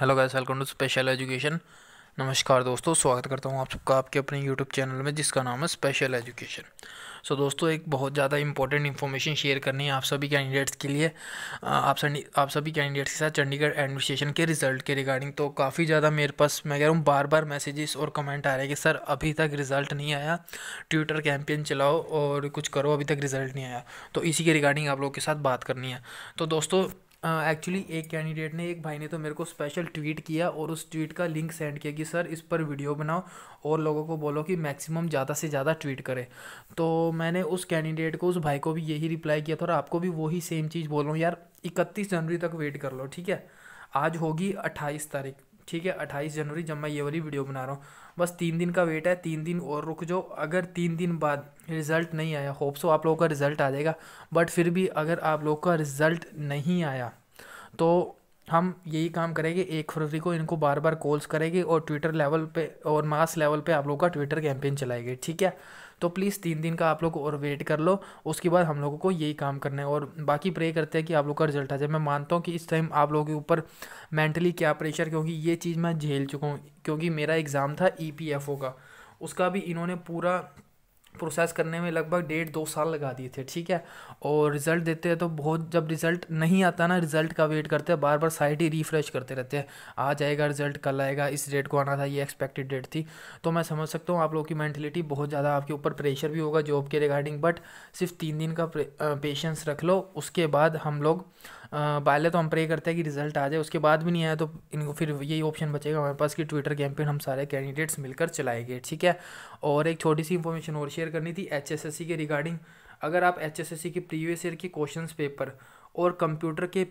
hello guys welcome to special education नमस्कार दोस्तों स्वागत करता हूँ आप सबका आपके अपने यूट्यूब चैनल में जिसका नाम है स्पेशल एजुकेशन सो दोस्तों एक बहुत ज़्यादा इंपॉर्टेंट इन्फॉर्मेशन शेयर करनी है आप सभी कैंडिडेट्स के लिए आप सभी आप सभी कैंडिडेट्स के साथ चंडीगढ़ एडमिनिस्ट्रेशन के रिज़ल्ट के रिगार्डिंग तो काफ़ी ज़्यादा मेरे पास मैं कह रहा हूँ बार बार मैसेजेस और कमेंट आ रहे हैं कि सर अभी तक रिज़ल्ट नहीं आया ट्विटर कैंपेन चलाओ और कुछ करो अभी तक रिज़ल्ट नहीं आया तो इसी के रिगार्डिंग आप लोग के साथ बात करनी है तो दोस्तों एक्चुअली uh, एक कैंडिडेट ने एक भाई ने तो मेरे को स्पेशल ट्वीट किया और उस ट्वीट का लिंक सेंड किया कि सर इस पर वीडियो बनाओ और लोगों को बोलो कि मैक्सिमम ज़्यादा से ज़्यादा ट्वीट करें तो मैंने उस कैंडिडेट को उस भाई को भी यही रिप्लाई किया था और आपको भी वही सेम चीज़ बोल रहा हूँ यार इकतीस जनवरी तक वेट कर लो ठीक है आज होगी अट्ठाईस तारीख ठीक है अट्ठाईस जनवरी जब मैं ये वाली वीडियो बना रहा हूँ बस तीन दिन का वेट है तीन दिन और रुक जाओ अगर तीन दिन बाद रिज़ल्ट नहीं आया होप सो आप लोगों का रिज़ल्ट आ जाएगा बट फिर भी अगर आप लोग का रिज़ल्ट नहीं आया तो हम यही काम करेंगे एक फरवरी को इनको बार बार कॉल्स करेंगे और ट्विटर लेवल पे और मास लेवल पे आप लोग का ट्विटर कैंपेन चलाएंगे ठीक है तो प्लीज़ तीन दिन का आप लोग और वेट कर लो उसके बाद हम लोगों को यही काम करना है और बाकी प्रे करते हैं कि आप लोग का रिजल्ट आ जाए मैं मानता हूँ कि इस टाइम आप लोगों के ऊपर मेंटली क्या प्रेशर क्योंकि ये चीज़ मैं झेल चुका हूँ क्योंकि मेरा एग्ज़ाम था ई e का उसका भी इन्होंने पूरा प्रोसेस करने में लगभग डेढ़ दो साल लगा दिए थे ठीक है और रिज़ल्ट देते हैं तो बहुत जब रिज़ल्ट नहीं आता ना रिज़ल्ट का वेट करते हैं बार बार साइट ही रिफ़्रेश करते रहते हैं आ जाएगा रिज़ल्ट कल आएगा इस डेट को आना था ये एक्सपेक्टेड डेट थी तो मैं समझ सकता हूँ आप लोगों की मैंटिलिटी बहुत ज़्यादा आपके ऊपर प्रेशर भी होगा जॉब के रिगार्डिंग बट सिर्फ तीन दिन का पेशेंस रख लो उसके बाद हम लोग पहले तो हम प्रे करते हैं कि रिजल्ट आ जाए उसके बाद भी नहीं आया तो इनको फिर यही ऑप्शन बचेगा हमारे पास कि ट्विटर कैंपेन हम सारे कैंडिडेट्स मिलकर चलाएंगे ठीक है और एक छोटी सी इन्फॉर्मेशन और शेयर करनी थी एच के रिगार्डिंग अगर आप एच की प्रीवियस ईयर के क्वेश्चन पेपर और कंप्यूटर के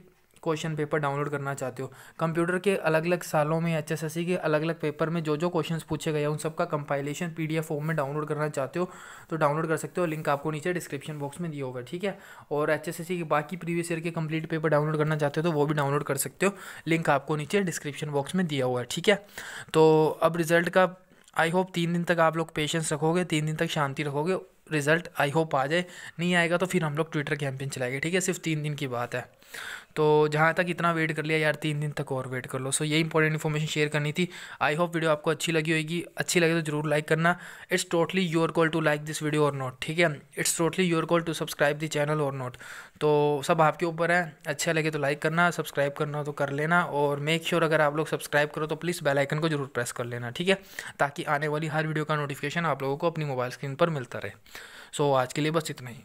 क्वेश्चन पेपर डाउनलोड करना चाहते हो कंप्यूटर के अलग अलग सालों में एच के अलग अलग पेपर में जो जो क्वेश्चन पूछे गए उन सबका कंपाइलेशन पी फॉर्म में डाउनलोड करना चाहते हो तो डाउनलोड कर सकते हो लिंक आपको नीचे डिस्क्रिप्शन बॉक्स में दिया होगा ठीक है और एच के बाकी प्रीवियस ईयर के कंप्लीट पेपर डाउनलोड करना चाहते हो तो वो भी डाउनलोड कर सकते हो लिंक आपको नीचे डिस्क्रिप्शन बॉक्स में दिया हुआ है ठीक है तो अब रिजल्ट का आई होप तीन दिन तक आप लोग पेशेंस रखोगे तीन दिन तक शांति रखोगे रिज़ल्ट आई होप आ जाए नहीं आएगा तो फिर हम लोग ट्विटर कैंपेन चलाएंगे ठीक है सिर्फ तीन दिन की बात है तो जहाँ तक इतना वेट कर लिया यार तीन दिन तक और वेट कर लो सो ये इंपॉर्टेंट इन्फॉर्मेशन शेयर करनी थी आई होप वीडियो आपको अच्छी लगी होगी अच्छी लगे तो जरूर लाइक करना it's totally your call to like this video और नॉट ठीक है it's totally your call to subscribe the channel और नॉट तो सब आपके ऊपर है अच्छा लगे तो लाइक करना सब्सक्राइब करना तो कर लेना और मेक श्योर sure अगर आप लोग सब्सक्राइब करो तो प्लीज़ बेलाइकन को जरूर प्रेस कर लेना ठीक है ताकि आने वाली हर वीडियो का नोटिफिकेशन आप लोगों को अपनी मोबाइल स्क्रीन पर मिलता रहे सो आज के लिए बस इतना ही